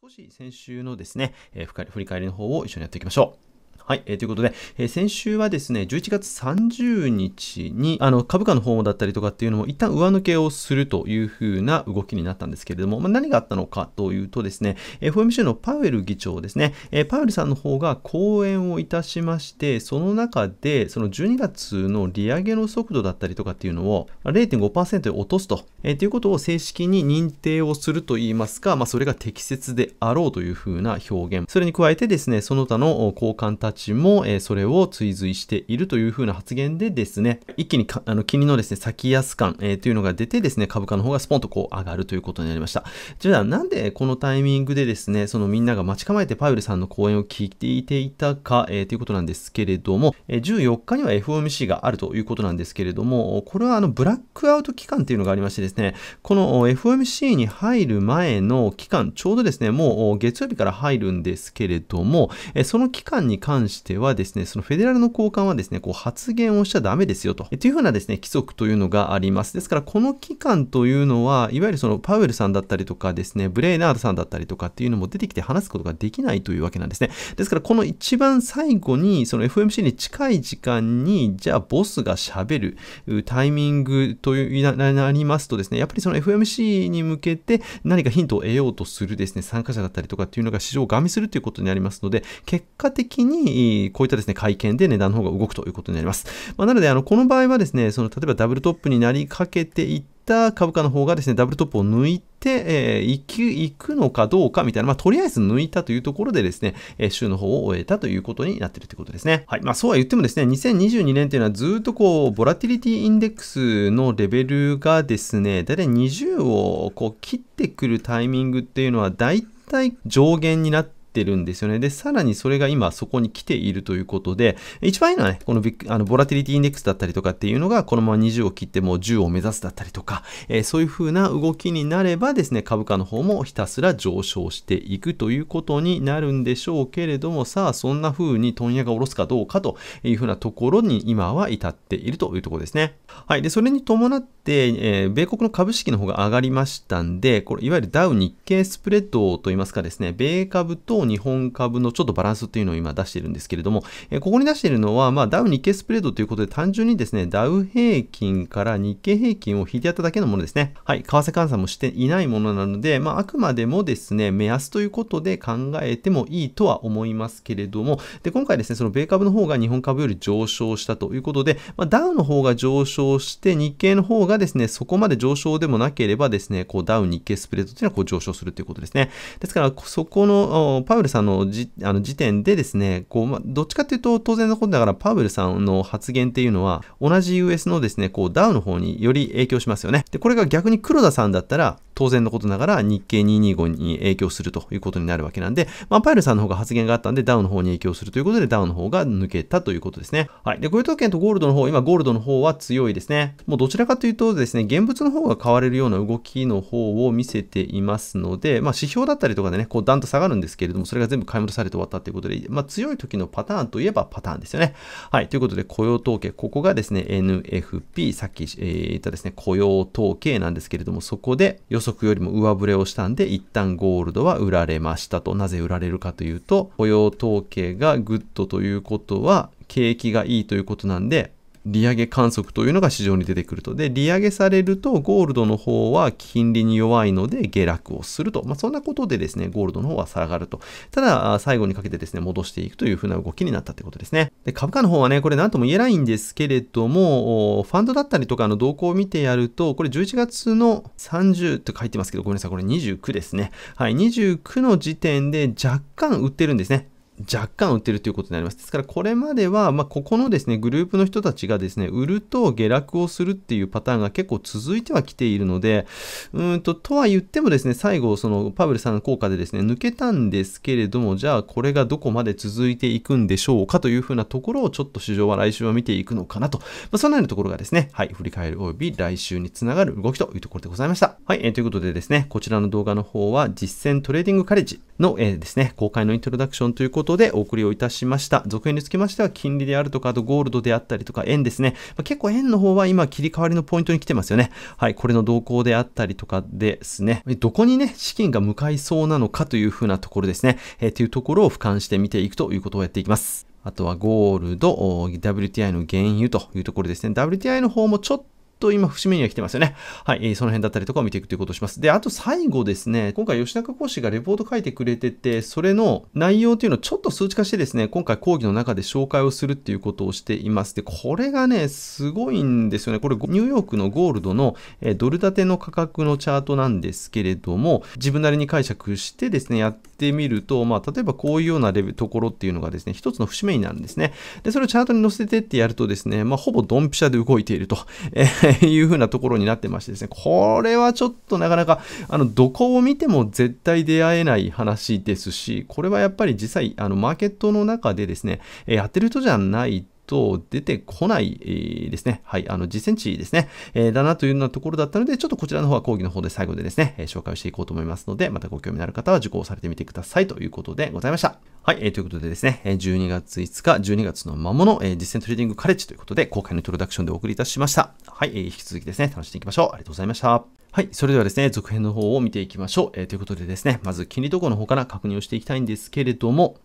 少し先週のですね、えー、振り返りの方を一緒にやっていきましょう。はい、えー、ということで、えー、先週はですね、11月30日に、あの、株価の方だったりとかっていうのも、一旦上抜けをするというふうな動きになったんですけれども、まあ、何があったのかというとですね、FOMC のパウエル議長ですね、えー、パウエルさんの方が講演をいたしまして、その中で、その12月の利上げの速度だったりとかっていうのを0.5%で落とすと、えー、ということを正式に認定をするといいますか、まあ、それが適切であろうというふうな表現。それに加えてですね、その他の交換立ちも、えそれを追随しているというふうな発言でですね、一気にかあの金利のですね、先安感、えというのが出てですね、株価の方がスポンとこう上がるということになりました。じゃあなんでこのタイミングでですね、そのみんなが待ち構えてパウエルさんの講演を聞いていたか、えということなんですけれども、え14日には FOMC があるということなんですけれども、これはあのブラックアウト期間というのがありましてですね、この FOMC に入る前の期間、ちょうどですね、もう月曜日から入るんですけれども、その期間に関してはですね、そのフェデラルの高官はですね、こう発言をしちゃダメですよと。というふうなですね、規則というのがあります。ですから、この期間というのは、いわゆるそのパウエルさんだったりとかですね、ブレイナードさんだったりとかっていうのも出てきて話すことができないというわけなんですね。ですから、この一番最後に、その FMC に近い時間に、じゃあボスが喋るタイミングというななりますとですね、やっぱりその FMC に向けて何かヒントを得ようとするですね、参加者だったりとかっていうのが市場をガミするということになりますので、結果的にに、こういったですね、会見で値段の方が動くということになります。まあ、なので、あの、この場合はですね、その、例えばダブルトップになりかけていった株価の方がですね、ダブルトップを抜いて、て、えー、行くのかどうかみたいな、まあ、とりあえず抜いたというところでですね、え週の方を終えたということになってるということですね。はい。まあ、そうは言ってもですね、2022年というのはずっとこう、ボラティリティインデックスのレベルがですね、だいたい20をこう、切ってくるタイミングっていうのは、だいたい上限になってってるんですよね。で、さらにそれが今そこに来ているということで、一番いいのはね、このビッあのボラティリティインデックスだったりとかっていうのが、このまま20を切ってもう10を目指すだったりとか、えー、そういうふうな動きになればですね、株価の方もひたすら上昇していくということになるんでしょうけれども、さあ、そんな風に問屋が下ろすかどうかというふうなところに今は至っているというところですね。はい。で、それに伴って、えー、米国の株式の方が上がりましたんで、これ、いわゆるダウ日経スプレッドといいますかですね、米株と日本株のちょっとバランスというのを今出してるんですけれども、えここに出しているのは、まあ、ダウ日経スプレードということで、単純にですね、ダウ平均から日経平均を引いてやっただけのものですね。はい、為替換算もしていないものなので、まあ、あくまでもですね、目安ということで考えてもいいとは思いますけれども、で、今回ですね、その米株の方が日本株より上昇したということで、まあ、ダウの方が上昇して、日経の方がですね、そこまで上昇でもなければですね、こう、ダウ日経スプレードというのはこう上昇するということですね。ですから、そこのパウエルさんのじあの時点でですね、こう、まあ、どっちかっていうと当然のことだから、パウエルさんの発言っていうのは、同じ US のですね、こう、ダウの方により影響しますよね。で、これが逆に黒田さんだったら、当然のことながら日経225に影響するということになるわけなんで、まあ、パイルさんの方が発言があったんで、ダウンの方に影響するということで、ダウンの方が抜けたということですね。はい。で、雇用統計とゴールドの方、今、ゴールドの方は強いですね。もうどちらかというとですね、現物の方が買われるような動きの方を見せていますので、まあ、指標だったりとかでね、こう、ダンと下がるんですけれども、それが全部買い戻されて終わったということで、まあ、強い時のパターンといえばパターンですよね。はい。ということで、雇用統計、ここがですね、NFP、さっき、え言ったですね、雇用統計なんですけれども、そこで予想測よりも上振れをしたんで、一旦ゴールドは売られましたと。なぜ売られるかというと、雇用統計がグッドということは、景気がいいということなんで、利上げ観測というのが市場に出てくると。で、利上げされると、ゴールドの方は金利に弱いので下落をすると。まあ、そんなことでですね、ゴールドの方は下がると。ただ、最後にかけてですね、戻していくというふうな動きになったってことですね。で、株価の方はね、これ何とも言えないんですけれども、ファンドだったりとかの動向を見てやると、これ11月の30って書いてますけど、ごめんなさい、これ29ですね。はい、29の時点で若干売ってるんですね。若干売ってるということになります。ですから、これまでは、まあ、ここのですね、グループの人たちがですね、売ると下落をするっていうパターンが結構続いてはきているので、うんと、とは言ってもですね、最後、その、パブルさんの効果でですね、抜けたんですけれども、じゃあ、これがどこまで続いていくんでしょうかというふうなところを、ちょっと市場は来週は見ていくのかなと、まあ、そんなようなところがですね、はい、振り返るおよび来週につながる動きというところでございました。はい、えー、ということでですね、こちらの動画の方は、実践トレーディングカレッジの、えー、ですね、公開のイントロダクションということことでお送りをいたしました。続編につきましては、金利であるとか、あとゴールドであったりとか、円ですね。まあ、結構円の方は今、切り替わりのポイントに来てますよね。はい、これの動向であったりとかですね。どこにね、資金が向かいそうなのかというふうなところですね。えー、というところを俯瞰して見ていくということをやっていきます。あとはゴールド、WTI の原油というところですね。WTI の方もちょっとと今、節目には来てますよね。はい、えその辺だったりとかを見ていくということをします。で、あと最後ですね、今回吉高講師がレポート書いてくれてて、それの内容というのをちょっと数値化してですね、今回講義の中で紹介をするっていうことをしています。で、これがね、すごいんですよね。これ、ニューヨークのゴールドの、えドル建ての価格のチャートなんですけれども、自分なりに解釈してですね、やってってみると、まあ、例えばこういうようなレベところっていうのがですね、一つの節目になるんですね。で、それをチャートに載せてってやるとですね、まあ、ほぼドンピシャで動いていると、えー、いうふうなところになってましてですね、これはちょっとなかなか、あの、どこを見ても絶対出会えない話ですし、これはやっぱり実際、あの、マーケットの中でですね、やってる人じゃないと、と出てこないですね。はい、あの、実践値ですね、えー、だなというようなところだったので、ちょっとこちらの方は講義の方で最後でですね、え紹介をしていこうと思いますので、またご興味のある方は受講されてみてくださいということでございました。はい、えー、ということでですね、12月5日、12月の魔物、えー、実践トレーディングカレッジということで、公開のイントロダクションでお送りいたしました。はい、えー、引き続きですね、楽しんでいきましょう。ありがとうございました。はい、それではですね、続編の方を見ていきましょう。えー、ということでですね、まず、金利どこの方から確認をしていきたいんですけれども、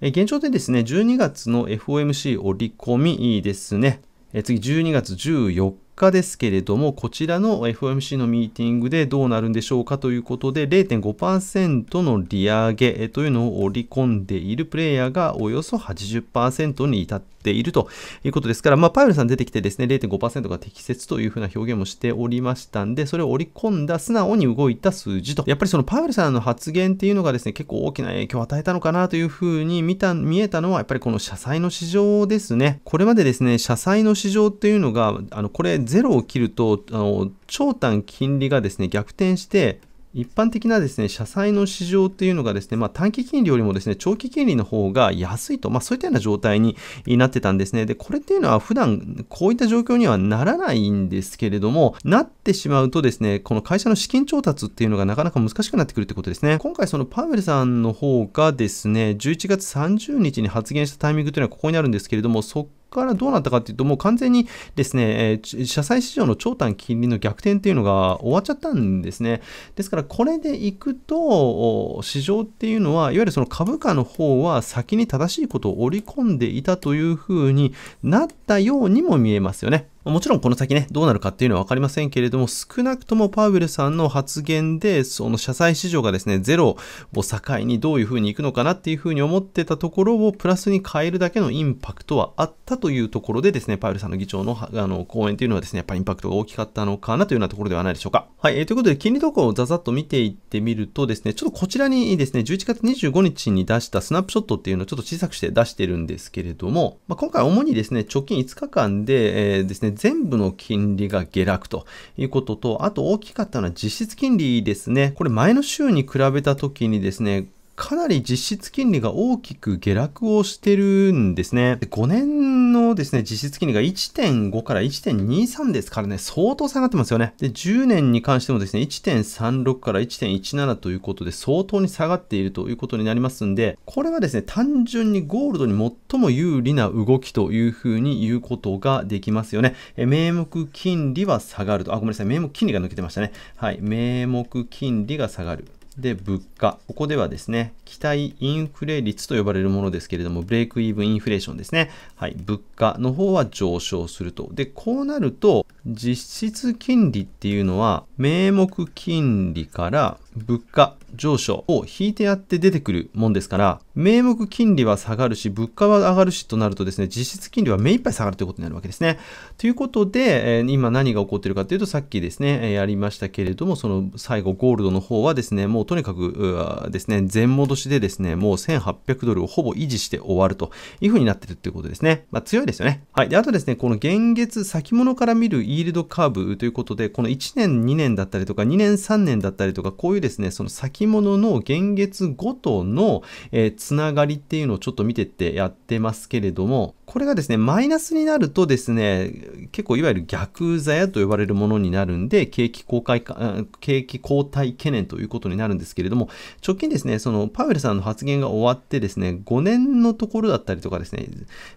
現状でですね、12月の FOMC 折り込みですね。次、12月14日ですけれども、こちらの FOMC のミーティングでどうなるんでしょうかということで、0.5%の利上げというのを織り込んでいるプレイヤーがおよそ80%に至ってているということですから、まあ、パウエルさん出てきてですね、0.5%が適切というふうな表現もしておりましたんで、それを織り込んだ素直に動いた数字と、やっぱりそのパウエルさんの発言っていうのがですね、結構大きな影響を与えたのかなというふうに見た、見えたのは、やっぱりこの社債の市場ですね。これまでですね、社債の市場っていうのが、あの、これゼロを切ると、あの、長短金利がですね、逆転して、一般的なですね、社債の市場っていうのがですね、まあ、短期金利よりもですね、長期金利の方が安いと、まあ、そういったような状態になってたんですね。で、これっていうのは普段こういった状況にはならないんですけれども、なってしまうとですね、この会社の資金調達っていうのがなかなか難しくなってくるってことですね。今回そのパウエルさんの方がですね、11月30日に発言したタイミングというのはここにあるんですけれども、そからどうなったかっていうと、もう完全にですね、え社債市場の長短金利の逆転っていうのが終わっちゃったんですね。ですから、これでいくと、市場っていうのは、いわゆるその株価の方は先に正しいことを織り込んでいたというふうになったようにも見えますよね。もちろんこの先ね、どうなるかっていうのは分かりませんけれども、少なくともパウエルさんの発言で、その社債市場がですね、ゼロを境にどういうふうに行くのかなっていうふうに思ってたところをプラスに変えるだけのインパクトはあったというところでですね、パウエルさんの議長のあの講演というのはですね、やっぱりインパクトが大きかったのかなというようなところではないでしょうか。はい、えー、ということで、金利動向をざざっと見ていってみるとですね、ちょっとこちらにですね、11月25日に出したスナップショットっていうのをちょっと小さくして出してるんですけれども、まあ、今回主にですね、直近5日間で、えー、ですね、全部の金利が下落ということと、あと大きかったのは実質金利ですね。これ前の週に比べた時にですね、かなり実質金利が大きく下落をしてるんですね。で5年のですね、実質金利が1.5から1.23ですからね、相当下がってますよね。で、10年に関してもですね、1.36から1.17ということで、相当に下がっているということになりますんで、これはですね、単純にゴールドに最も有利な動きというふうに言うことができますよね。え名目金利は下がると。あ、ごめんなさい。名目金利が抜けてましたね。はい。名目金利が下がる。で、物価。ここではですね、期待インフレ率と呼ばれるものですけれども、ブレイクイーブンインフレーションですね。はい。物価の方は上昇すると。で、こうなると、実質金利っていうのは、名目金利から物価上昇を引いてやって出てくるもんですから、名目金利は下がるし、物価は上がるしとなるとですね、実質金利は目いっぱい下がるということになるわけですね。ということで、え今何が起こってるかというと、さっきですね、やりましたけれども、その最後、ゴールドの方はですね、もうとにかくですね、全戻しでですね、もう1800ドルをほぼ維持して終わるというふうになってるということですね。まあ、強いですよね。はい。で、あとですね、この現月先物から見るイールドカーブということで、この1年、2年だったりとか、2年、3年だったりとか、こういうですね、その先物の現月ごとの、えつながりっていうのをちょっと見てってやってますけれども、これがですね、マイナスになるとですね、結構いわゆる逆座やと呼ばれるものになるんで、景気後開か、景気後退懸念ということになるんですけれども、直近ですね、そのパウエルさんの発言が終わってですね、5年のところだったりとかですね、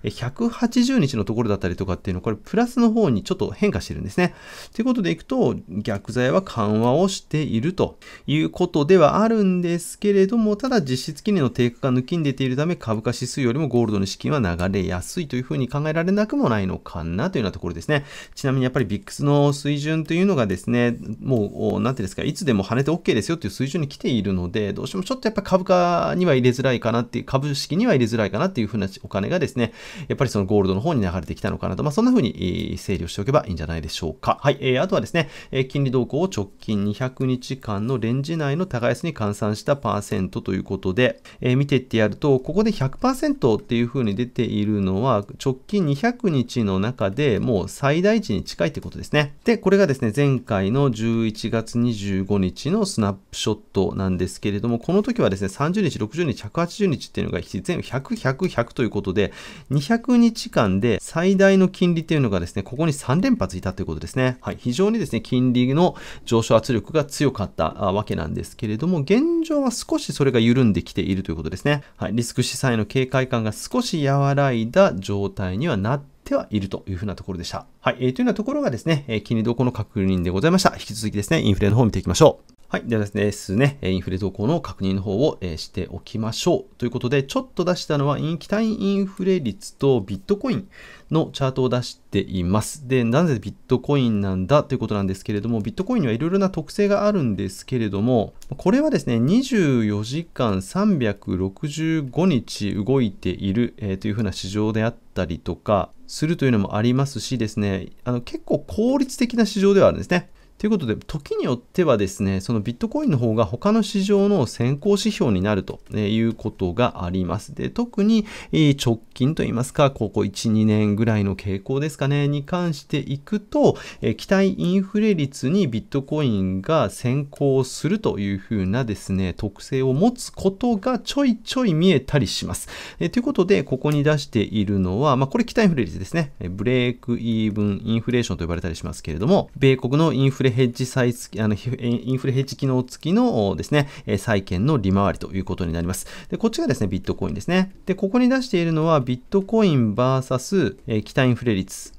180日のところだったりとかっていうのこれプラスの方にちょっと変化してるんですね。ということでいくと、逆座やは緩和をしているということではあるんですけれども、ただ実質金利の低下が抜きん出ているため、株価指数よりもゴールドの資金は流れやすいというふうに考えられなくもないのかなというようなところですね。ちなみにやっぱり VIX の水準というのがですね、もう、なんていうんですか、いつでも跳ねて OK ですよという水準に来ているので、どうしてもちょっとやっぱり株価には入れづらいかなっていう、株式には入れづらいかなっていうふうなお金がですね、やっぱりそのゴールドの方に流れてきたのかなと、まあ、そんなふうに整理をしておけばいいんじゃないでしょうか。はい。えー、あとはですね、金利動向を直近200日間のレンジ内の高安に換算したパーセントということで、えー、見てってやると、ここで100%っていうふうに出ているのは、直近200日の中でもう最大値に近いってことですね。で、これがですね、前回の11月25日のスナップショットなんですけれども、この時はですね、30日、60日、180日っていうのが全部100、100、100ということで、200日間で最大の金利っていうのがですね、ここに3連発いたということですね。はい、非常にですね、金利の上昇圧力が強かったわけなんですけれども、も、現状は少しそれが緩んできているということですね。はい、リスク資産への警戒感が少し和らいだ状態にはなっててはいるというふなところでした。はい。えー、というようなところがですね、えー、気にどこの確認でございました。引き続きですね、インフレの方を見ていきましょう。はい。ではですね、インフレ動向の確認の方をしておきましょう。ということで、ちょっと出したのは、期待インフレ率とビットコインのチャートを出しています。で、なぜビットコインなんだということなんですけれども、ビットコインにはいろいろな特性があるんですけれども、これはですね、24時間365日動いている、というふうな市場であったりとか、するというのもありますしですね、あの結構効率的な市場ではあるんですね。ということで、時によってはですね、そのビットコインの方が他の市場の先行指標になるということがあります。で、特に直近といいますか、ここ1、2年ぐらいの傾向ですかね、に関していくと、期待インフレ率にビットコインが先行するというふうなですね、特性を持つことがちょいちょい見えたりします。えということで、ここに出しているのは、まあ、これ期待インフレ率ですね。ブレイクイーブンインフレーションと呼ばれたりしますけれども、米国のインフレヘッジサイズ、あの、インフレヘッジ機能付きのですね、債券の利回りということになります。で、こっちがですね、ビットコインですね。で、ここに出しているのは、ビットコイン VS 期待インフレ率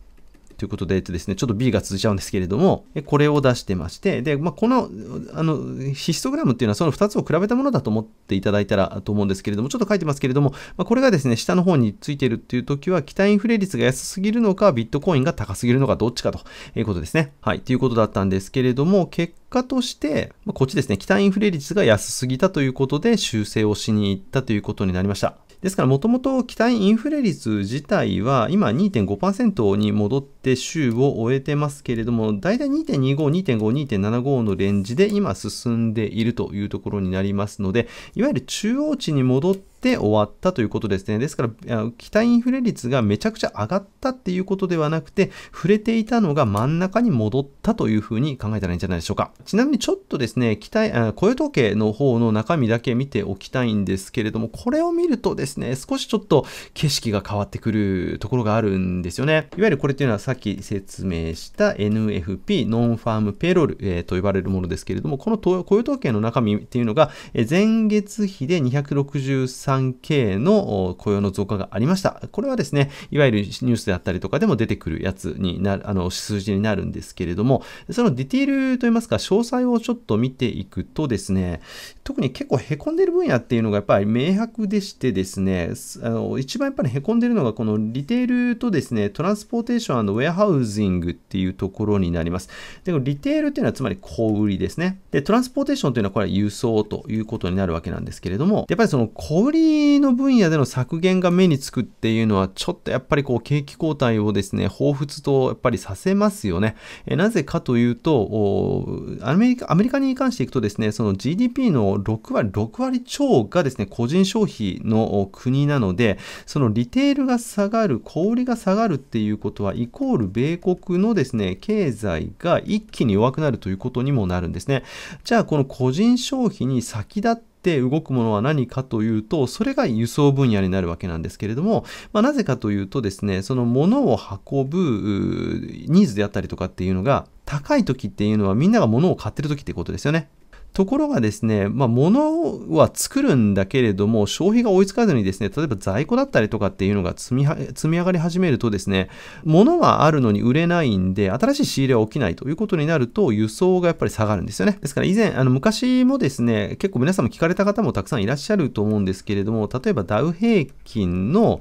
ということで、えっとですね、ちょっと B が続いちゃうんですけれども、これを出してまして、で、まあ、この、あの、ヒストグラムっていうのはその2つを比べたものだと思っていただいたらと思うんですけれども、ちょっと書いてますけれども、まあ、これがですね、下の方についているっていう時は、期待インフレ率が安すぎるのか、ビットコインが高すぎるのか、どっちかということですね。はい、ということだったんですけれども、結果として、まあ、こっちですね、期待インフレ率が安すぎたということで、修正をしに行ったということになりました。ですから、もともと期待インフレ率自体は今2.5%に戻って週を終えてますけれども、だいたい2.25、2.5、2.75のレンジで今進んでいるというところになりますので、いわゆる中央値に戻ってで終わったということですね。ですから、期待インフレ率がめちゃくちゃ上がったっていうことではなくて、触れていたのが真ん中に戻ったというふうに考えたらいいんじゃないでしょうか。ちなみにちょっとですね、期待、雇用統計の方の中身だけ見ておきたいんですけれども、これを見るとですね、少しちょっと景色が変わってくるところがあるんですよね。いわゆるこれっていうのはさっき説明した NFP、ノンファームペロル、えー、と呼ばれるものですけれども、この雇用統計の中身っていうのが、前月比で263産経の雇用の増加がありました。これはですね、いわゆるニュースであったりとかでも出てくるやつになる、あの、数字になるんですけれども、そのディテールといいますか、詳細をちょっと見ていくとですね、特に結構へこんでる分野っていうのがやっぱり明白でしてですね、あの一番やっぱり凹んでるのがこのリテールとですね、トランスポーテーションウェアハウジングっていうところになります。で、リテールっていうのはつまり小売りですね。で、トランスポーテーションというのはこれは輸送ということになるわけなんですけれども、やっぱりその小売りりの分野での削減が目につくっていうのは、ちょっとやっぱりこう、景気後退をですね、彷彿とやっぱりさせますよね。えなぜかというと、アメリカ、アメリカに関していくとですね、その GDP の6割、6割超がですね、個人消費の国なので、そのリテールが下がる、小売が下がるっていうことは、イコール米国のですね、経済が一気に弱くなるということにもなるんですね。じゃあ、この個人消費に先立ってって動くものは何かというと、それが輸送分野になるわけなんですけれども、まあ、なぜかというとですね、その物を運ぶニーズであったりとかっていうのが高い時っていうのはみんなが物を買ってる時ってことですよね。ところがですね、まあ、物は作るんだけれども、消費が追いつかずにですね、例えば在庫だったりとかっていうのが積み積み上がり始めるとですね、物はあるのに売れないんで、新しい仕入れは起きないということになると、輸送がやっぱり下がるんですよね。ですから以前、あの昔もですね、結構皆さんも聞かれた方もたくさんいらっしゃると思うんですけれども、例えばダウ平均の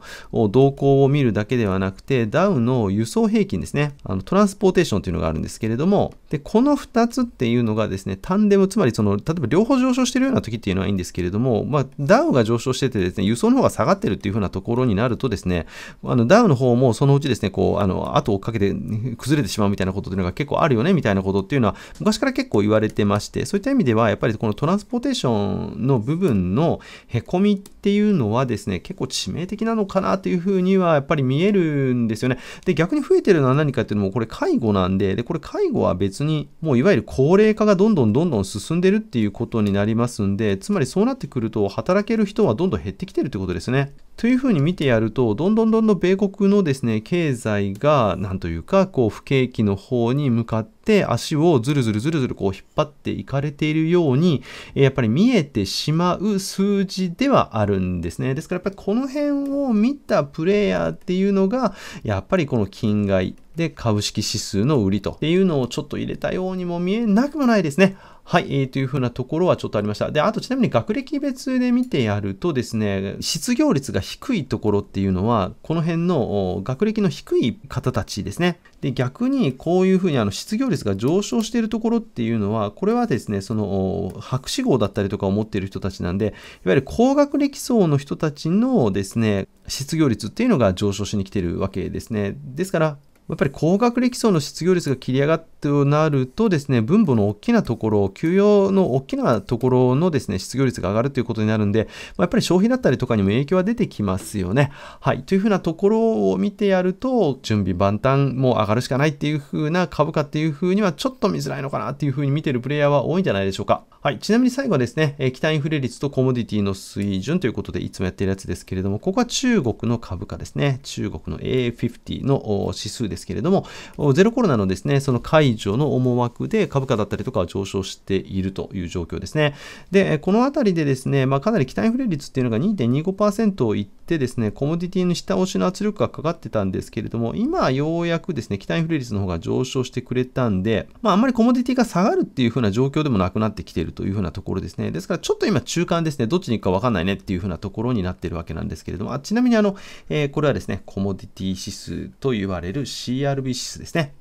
動向を見るだけではなくて、ダウの輸送平均ですね、あのトランスポーテーションというのがあるんですけれども、で、この2つっていうのがですね、タンデム、つまりそのその、例えば両方上昇しているような時っていうのはいいんですけれども、まあ、ダウが上昇しててですね、輸送の方が下がってるっていうふうなところになるとですね、あの、ダウの方もそのうちですね、こう、あの、後を追っかけて崩れてしまうみたいなことっていうのが結構あるよね、みたいなことっていうのは、昔から結構言われてまして、そういった意味では、やっぱりこのトランスポーテーションの部分の凹みっていうのはですね、結構致命的なのかなというふうには、やっぱり見えるんですよね。で、逆に増えてるのは何かっていうのも、これ介護なんで、で、これ介護は別に、もういわゆる高齢化がどんどんどんどん進んでるっていうことになりますんで、つまりそうなってくると、働ける人はどんどん減ってきてるってことですね。というふうに見てやると、どんどんどんどん米国のですね、経済が、なんというか、こう、不景気の方に向かって、足をずるずるずるずるこう引っ張っていかれているように、やっぱり見えてしまう数字ではあるんですね。ですからやっぱりこの辺を見たプレイヤーっていうのが、やっぱりこの金外で、株式指数の売りというのをちょっと入れたようにも見えなくもないですね。はい、えー、というふうなところはちょっとありました。で、あとちなみに学歴別で見てやるとですね、失業率が低いところっていうのは、この辺の学歴の低い方たちですね。で、逆にこういうふうにあの失業率が上昇しているところっていうのは、これはですね、その博士号だったりとかを持っている人たちなんで、いわゆる高学歴層の人たちのですね、失業率っていうのが上昇しに来てるわけですね。ですから、やっぱり高学歴層の失業率が切り上がってなるとですね、分母の大きなところ、給与の大きなところのですね、失業率が上がるということになるんで、まやっぱり消費だったりとかにも影響は出てきますよね。はい。というふうなところを見てやると、準備万端もう上がるしかないっていうふうな株価っていうふうにはちょっと見づらいのかなっていうふうに見てるプレイヤーは多いんじゃないでしょうか。はい。ちなみに最後はですね、え期待インフレ率とコモディティの水準ということでいつもやってるやつですけれども、ここは中国の株価ですね。中国の A50 の指数です。ですけれども、ゼロコロナのですね、その解除の思惑で株価だったりとかは上昇しているという状況ですね。で、このあたりでですね、まあ、かなり期待インフレ率っていうのが2.25%をいってですね、コモディティの下押しの圧力がかかってたんですけれども、今ようやくですね、期待インフレ率の方が上昇してくれたんで、まあ、あんまりコモディティが下がるっていう風な状況でもなくなってきているという風なところですね。ですから、ちょっと今中間ですね、どっちに行くかわかんないねっていう風なところになっているわけなんですけれども、あちなみにあの、えー、これはですね、コモディティ指数と言われる C CRB 指数ですね。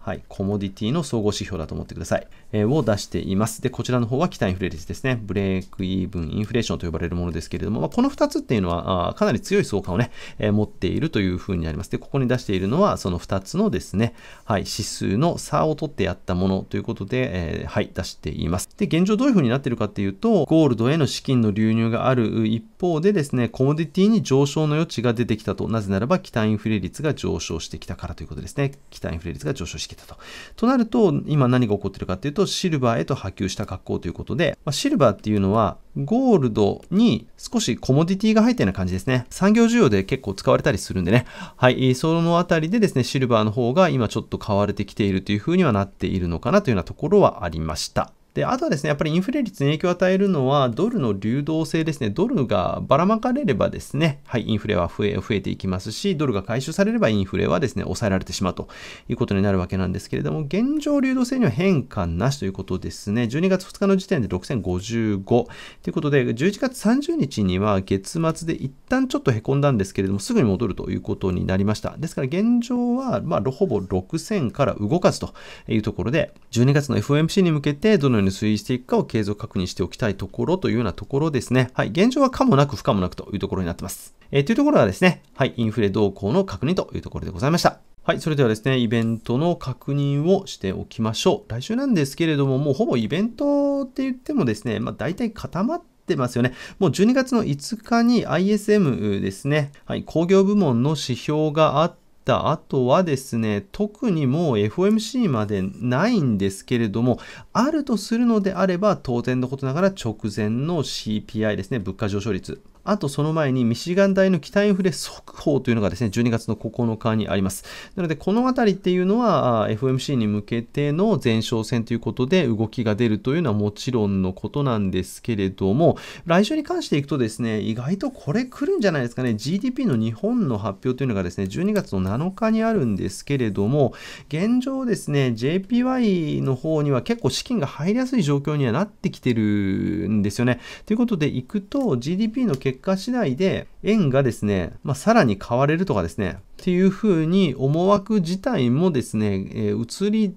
はい、コモディティの総合指標だと思ってください。を出しています。で、こちらの方は期待インフレ率ですね。ブレークイーブンインフレーションと呼ばれるものですけれども、まあ、この2つっていうのは、かなり強い相関をね、え持っているというふうになります。で、ここに出しているのは、その2つのですね、はい、指数の差を取ってやったものということで、えー、はい、出しています。で、現状どういうふうになっているかっていうと、ゴールドへの資金の流入がある一方でですね、コモディティに上昇の余地が出てきたと。なぜならば、期待インフレ率が上昇してきたからということですね。期待インフレ率が上昇してきたと。となると、今何が起こっているかっていうと、シルバーへと波及した格好ということで、まあ、シルバーっていうのは、ゴールドに少しコモディティが入ったような感じですね。産業需要で結構使われたりするんでね。はい、そのあたりでですね、シルバーの方が今ちょっと買われてきているというふうにはなっているのかなというようなところはありました。で、あとはですね、やっぱりインフレ率に影響を与えるのは、ドルの流動性ですね。ドルがばらまかれればですね、はい、インフレは増え、増えていきますし、ドルが回収されればインフレはですね、抑えられてしまうということになるわけなんですけれども、現状流動性には変化なしということですね。12月2日の時点で6055ということで、11月30日には月末で一旦ちょっと凹んだんですけれども、すぐに戻るということになりました。ですから現状は、まあ、ほぼ6000から動かずというところで、12月の FOMC に向けて、どのようにに推移していくかを継続確認しておきたいところというようなところですね。はい。現状は可もなく不可もなくというところになってます。えー、というところはですね、はい。インフレ動向の確認というところでございました。はい。それではですね、イベントの確認をしておきましょう。来週なんですけれども、もうほぼイベントって言ってもですね、まあ大体固まってますよね。もう12月の5日に ISM ですね、はい、工業部門の指標があって、った後はですね、特にもう FOMC までないんですけれども、あるとするのであれば、当然のことながら直前の CPI ですね、物価上昇率あとその前にミシガン大の北インフレ速報というのがですね、12月の9日にあります。なので、このあたりっていうのは、f m c に向けての前哨戦ということで動きが出るというのはもちろんのことなんですけれども、来週に関していくとですね、意外とこれ来るんじゃないですかね、GDP の日本の発表というのがですね、12月の7日にあるんですけれども、現状ですね、JPY の方には結構資金が入りやすい状況にはなってきてるんですよね。ということでいくと、GDP の結結果次第で円がですね、まあ、さらに買われるとかですね、っていうふうに思惑自体もですね、えー、移り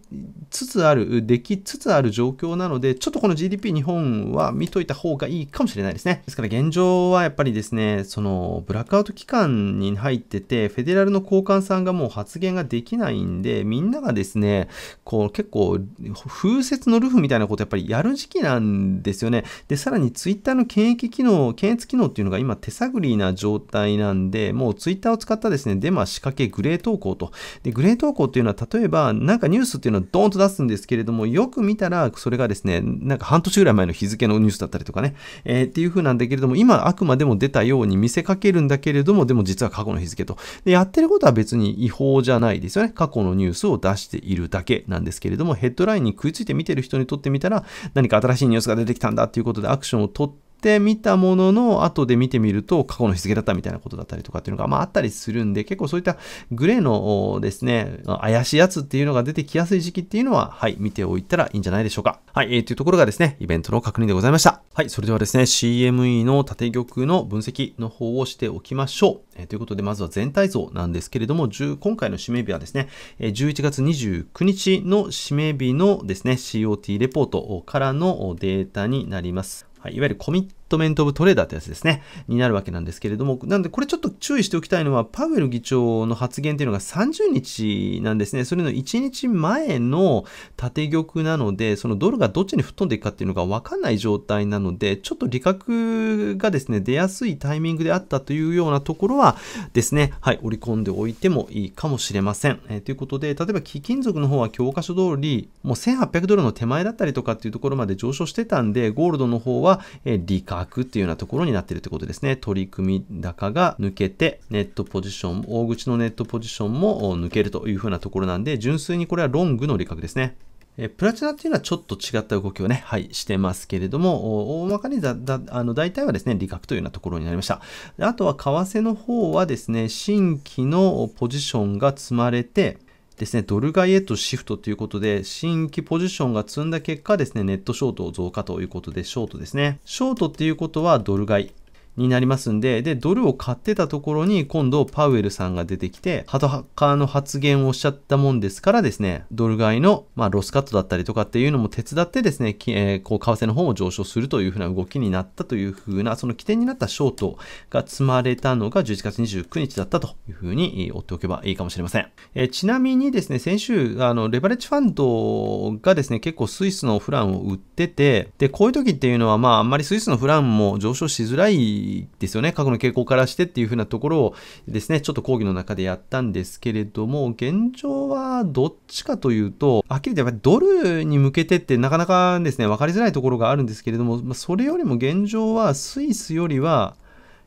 つつある、できつつある状況なので、ちょっとこの GDP 日本は見といた方がいいかもしれないですね。ですから現状はやっぱりですね、そのブラックアウト期間に入ってて、フェデラルの高官さんがもう発言ができないんで、みんながですね、こう結構風雪のルフみたいなことやっぱりやる時期なんですよね。で、さらにツイッターの検疫機能、検閲機能っていうのが今手探りな状態なんで、もうツイッターを使ったですね、デマ仕掛けグレー投稿と。で、グレー投稿っていうのは、例えば、なんかニュースっていうのはドーンと出すんですけれども、よく見たら、それがですね、なんか半年ぐらい前の日付のニュースだったりとかね、えー、っていう風なんだけれども、今、あくまでも出たように見せかけるんだけれども、でも実は過去の日付と。で、やってることは別に違法じゃないですよね。過去のニュースを出しているだけなんですけれども、ヘッドラインに食いついて見てる人にとってみたら、何か新しいニュースが出てきたんだっていうことでアクションを取って、ってみたものの、後で見てみると過去の日付だったみたいなことだったりとかっていうのが、まああったりするんで、結構そういったグレーのですね、怪しいやつっていうのが出てきやすい時期っていうのは、はい、見ておいたらいいんじゃないでしょうか。はい、えー、というところがですね、イベントの確認でございました。はい、それではですね、CME の縦玉の分析の方をしておきましょう。えー、ということで、まずは全体像なんですけれども、今回の締め日はですね、11月29日の締め日のですね、COT レポートからのデータになります。い、いわゆるコミットメント・オブ・トレーダーってやつですね、になるわけなんですけれども、なんでこれちょっと注意しておきたいのは、パウエル議長の発言というのが30日なんですね、それの1日前の縦玉なので、そのドルがどっちに吹っ飛んでいくかっていうのが分かんない状態なので、ちょっと利確がですね、出やすいタイミングであったというようなところはですね、はい、織り込んでおいてもいいかもしれません。えー、ということで、例えば貴金属の方は教科書通り、もう1800ドルの手前だったりとかっていうところまで上昇してたんで、ゴールドの方は、えー、利確と開くっていうようなところになっているってことですね。取り組み高が抜けて、ネットポジション、大口のネットポジションも抜けるというふうなところなんで、純粋にこれはロングの利確ですね。えプラチナっていうのはちょっと違った動きをね、はい、してますけれども、大まかにだ、だ、あの、大体はですね、利確というようなところになりました。あとは、為替の方はですね、新規のポジションが積まれて、ですね、ドル買いへとシフトということで、新規ポジションが積んだ結果ですね、ネットショートを増加ということで、ショートですね。ショートっていうことはドル買い。になりますんで、で、ドルを買ってたところに今度パウエルさんが出てきて、ハトハッカーの発言をおっしゃったもんですからですね、ドル買いの、まあ、ロスカットだったりとかっていうのも手伝ってですね、えー、こう、為替の方も上昇するというふうな動きになったというふうな、その起点になったショートが積まれたのが11月29日だったというふうに追っておけばいいかもしれません。えー、ちなみにですね、先週、あの、レバレッジファンドがですね、結構スイスのフランを売ってて、で、こういう時っていうのは、まあ、あんまりスイスのフランも上昇しづらいいですよね。過去の傾向からしてっていうふうなところをですね、ちょっと講義の中でやったんですけれども、現状はどっちかというと、はっきり言ってやっぱりドルに向けてってなかなかですね、分かりづらいところがあるんですけれども、それよりも現状はスイスよりは、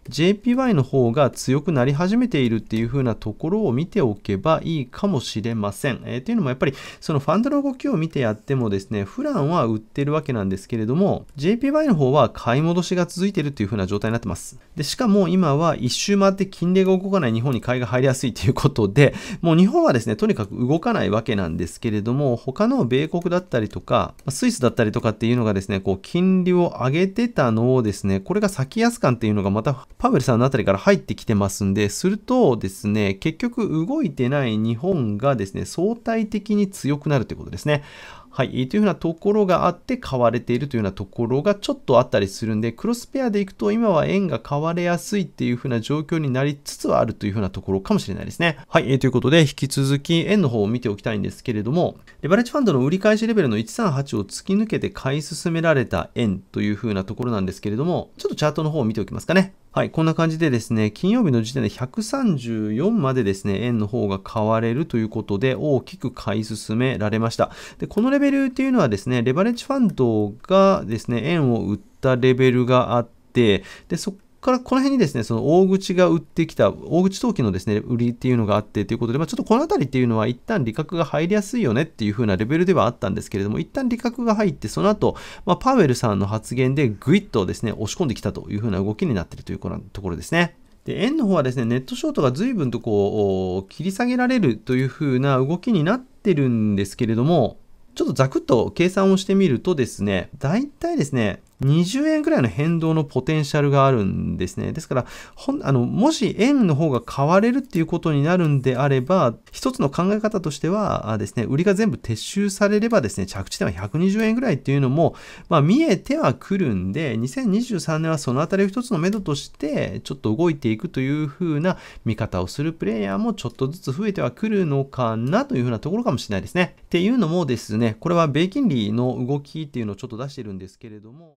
JPY の方が強くなり始めているっていう風なところを見ておけばいいかもしれません。えー、というのもやっぱりそのファンドの動きを見てやってもですね、普段は売ってるわけなんですけれども、JPY の方は買い戻しが続いているっていう風な状態になってます。で、しかも今は一周回って金利が動かない日本に買いが入りやすいということで、もう日本はですね、とにかく動かないわけなんですけれども、他の米国だったりとか、スイスだったりとかっていうのがですね、こう金利を上げてたのをですね、これが先安感っていうのがまたパウエルさんのあたりから入ってきてますんで、するとですね、結局動いてない日本がですね、相対的に強くなるということですね。はい、というふうなところがあって買われているというようなところがちょっとあったりするんで、クロスペアでいくと今は円が買われやすいっていうふうな状況になりつつはあるというふうなところかもしれないですね。はい、ということで引き続き円の方を見ておきたいんですけれども、レバレッジファンドの売り返しレベルの138を突き抜けて買い進められた円というふうなところなんですけれども、ちょっとチャートの方を見ておきますかね。はい、こんな感じでですね、金曜日の時点で134までですね、円の方が買われるということで、大きく買い進められました。で、このレベルっていうのはですね、レバレッジファンドがですね、円を売ったレベルがあって、で、そこからこの辺にですね、その大口が売ってきた、大口投機のですね、売りっていうのがあってということで、まあ、ちょっとこの辺りっていうのは一旦利確が入りやすいよねっていう風なレベルではあったんですけれども、一旦利確が入って、その後、まあ、パウエルさんの発言でぐいっとですね、押し込んできたという風な動きになっているというところですね。で円の方はですね、ネットショートが随分とこう、切り下げられるという風な動きになってるんですけれども、ちょっとざくっと計算をしてみるとですね、だいたいですね、20円ぐらいの変動のポテンシャルがあるんですね。ですから、ほんあのもし円の方が買われるっていうことになるんであれば、一つの考え方としてはですね、売りが全部撤収されればですね、着地点は120円ぐらいっていうのも、まあ、見えてはくるんで、2023年はそのあたりを一つの目処として、ちょっと動いていくというふうな見方をするプレイヤーもちょっとずつ増えてはくるのかなというふうなところかもしれないですね。っていうのもですね、これは米金利の動きっていうのをちょっと出してるんですけれども、